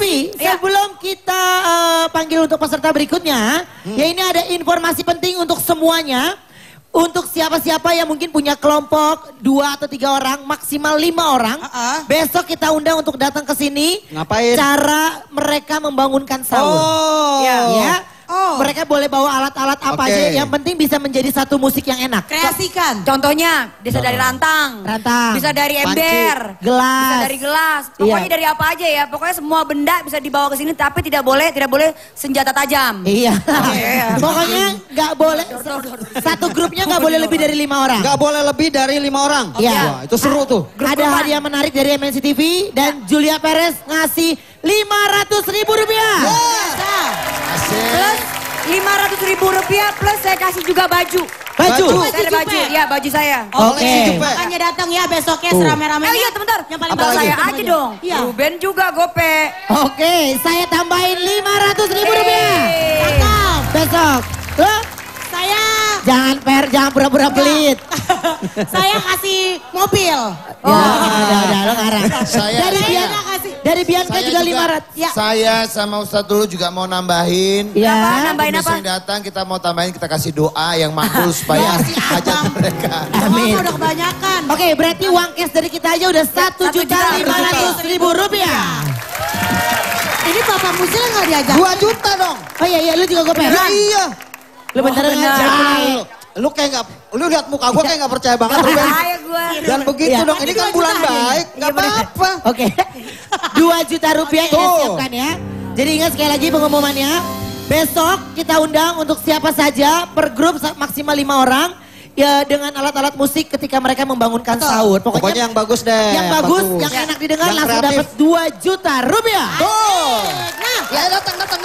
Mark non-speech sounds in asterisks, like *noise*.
Tapi ya. sebelum kita uh, panggil untuk peserta berikutnya, hmm. ya ini ada informasi penting untuk semuanya. Untuk siapa-siapa yang mungkin punya kelompok dua atau tiga orang, maksimal lima orang, uh -uh. besok kita undang untuk datang ke sini. Ngapain? Cara mereka membangunkan sahur. Oh. Ya. ya Oh. Mereka boleh bawa alat-alat apa okay. aja, yang penting bisa menjadi satu musik yang enak. Kreasikan. Contohnya bisa dari nah. rantang, rantang, bisa dari ember, Panci. gelas, bisa dari gelas. Iya. Pokoknya iya. dari apa aja ya, pokoknya semua benda bisa dibawa ke sini tapi tidak boleh tidak boleh senjata tajam. Iya. Okay. *laughs* pokoknya nggak boleh satu grupnya nggak boleh lebih dari lima orang. Nggak boleh lebih dari lima orang. Iya. Okay. itu seru tuh. Ada hadiah menarik dari MNC TV dan ya. Julia Perez ngasih lima ratus ribu ribu rupiah plus saya kasih juga baju. Baju? baju. Saya baju, ya baju saya. Oke. Okay. Makanya datang ya besoknya serame-rame. Eh oh iya bentar. Yang paling bawah saya aja dong. Iya. Ruben juga gope. Oke, okay, saya tambahin lima ratus ribu rupiah. Datang Besok. Lo? Saya. Jangan per, jangan pura-pura pelit. *laughs* saya kasih mobil. Ya, oh. Ya, udah, udah, lo ngarang. Saya. Dari dia. Dari Bianca saya juga, juga 500. Ya. Saya sama Ustadz dulu juga mau nambahin. Ya. Apa, nambahin apa? Yang datang kita mau tambahin kita kasih doa yang makbul ah. supaya iya. *laughs* hajat mereka. Amin. udah kebanyakan. Oke, okay, berarti uang cash dari kita aja udah satu juta lima ratus ribu rupiah. Iya. Ini papa musil nggak diajak? Dua juta dong. Oh iya iya, lu juga goperan. Ya, iya. Lu bentar oh, aja. Lu kayak gak, lu lihat muka gue kayak gak percaya banget. Ruben. Dan begitu ya, dong, ini kan bulan baik, gak iya, apa-apa. Oke. *laughs* 2 juta rupiah Ina siapkan ya. Jadi ingat sekali lagi pengumumannya. Besok kita undang untuk siapa saja per grup maksimal lima orang ya dengan alat-alat musik ketika mereka membangunkan Betul. sahur. Pokoknya, Pokoknya yang bagus deh. Yang bagus, bagus. yang enak didengar yang langsung dapat 2 juta rupiah. Tuh. Nah, ya datang datang.